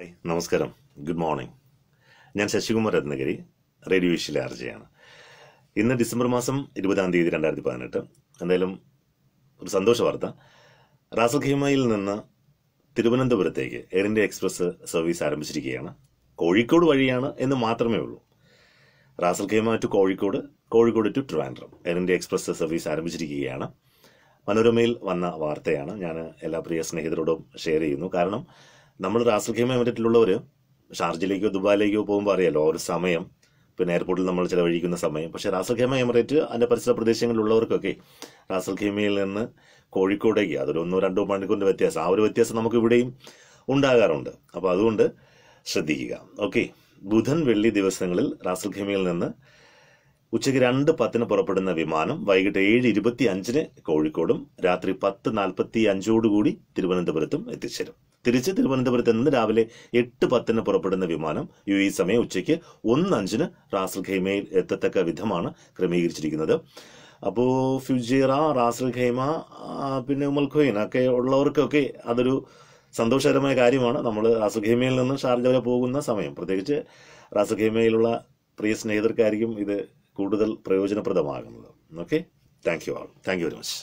hi നമസ്കാരം good morning ഞാൻ Sasikumar Ratnagiri radio വിഷിലെ ആർജയാണ് ഇന്ന് ഡിസംബർ മാസം ഇരുപതാം തീയതി രണ്ടായിരത്തി പതിനെട്ട് എന്തായാലും ഒരു സന്തോഷ വാർത്ത ഖീമയിൽ നിന്ന് തിരുവനന്തപുരത്തേക്ക് എയർ ഇന്ത്യ എക്സ്പ്രസ് സർവീസ് ആരംഭിച്ചിരിക്കുകയാണ് കോഴിക്കോട് വഴിയാണ് എന്ന് മാത്രമേ ഉള്ളൂ Ras al Khaimah to Kozhikode Kozhikode to Trivandrum Air India Express service ആരംഭിച്ചിരിക്കുകയാണ് മനോരമയിൽ വന്ന വാർത്തയാണ് ഞാൻ എല്ലാ പ്രിയ സ്നേഹിതരോടും ഷെയർ ചെയ്യുന്നു കാരണം നമ്മൾ റാസൽ ഖൈമ എമിറേറ്റിലുള്ളവർ ഷാർജിലേക്കോ ദുബായിലേക്കോ പോകുമ്പോൾ അറിയാലോ ഒരു സമയം പിന്നെ എയർപോർട്ടിൽ നമ്മൾ ചിലവഴിക്കുന്ന സമയം പക്ഷേ റാസൽ ഖൈമ എമിറേറ്റ് അതിൻ്റെ പരിസര പ്രദേശങ്ങളിലുള്ളവർക്കൊക്കെ റാസൽ ഖൈമയിൽ നിന്ന് കോഴിക്കോടേക്ക് അതൊരു ഒന്നോ രണ്ടോ മണിക്കൂറിൻ്റെ വ്യത്യാസം ആ ഒരു വ്യത്യാസം നമുക്ക് ഇവിടെയും ഉണ്ടാകാറുണ്ട് അപ്പോൾ അതുകൊണ്ട് ശ്രദ്ധിക്കുക ഓക്കെ ബുധൻ വെള്ളി ദിവസങ്ങളിൽ റാസൽ ഖൈമയിൽ നിന്ന് ഉച്ചയ്ക്ക് രണ്ട് പത്തിന് പുറപ്പെടുന്ന വിമാനം വൈകിട്ട് ഏഴ് ഇരുപത്തി അഞ്ചിന് കോഴിക്കോടും രാത്രി പത്ത് നാൽപ്പത്തി അഞ്ചോടുകൂടി തിരുവനന്തപുരത്തും എത്തിച്ചേരും തിരിച്ച് തിരുവനന്തപുരത്ത് നിന്ന് രാവിലെ എട്ട് പത്തിന് പുറപ്പെടുന്ന വിമാനം യു എ സമയം ഉച്ചയ്ക്ക് ഒന്ന് അഞ്ചിന് റാസൽ ഖൈമയിൽ എത്തത്തക്ക വിധമാണ് ക്രമീകരിച്ചിരിക്കുന്നത് അപ്പോൾ ഫ്യൂജിറ റാസൽ ഖൈമ പിന്നെ ഉമൽഖോയിൻ ഒക്കെ ഉള്ളവർക്കൊക്കെ അതൊരു സന്തോഷകരമായ കാര്യമാണ് നമ്മൾ റാസൽ ഖൈമയിൽ നിന്ന് ഷാർജ വരെ പോകുന്ന സമയം പ്രത്യേകിച്ച് റാസൽ ഖൈമയിലുള്ള പ്രിയ സ്നേഹിതർക്കായിരിക്കും ഇത് കൂടുതൽ പ്രയോജനപ്രദമാകുന്നത് okay thank you all thank you very much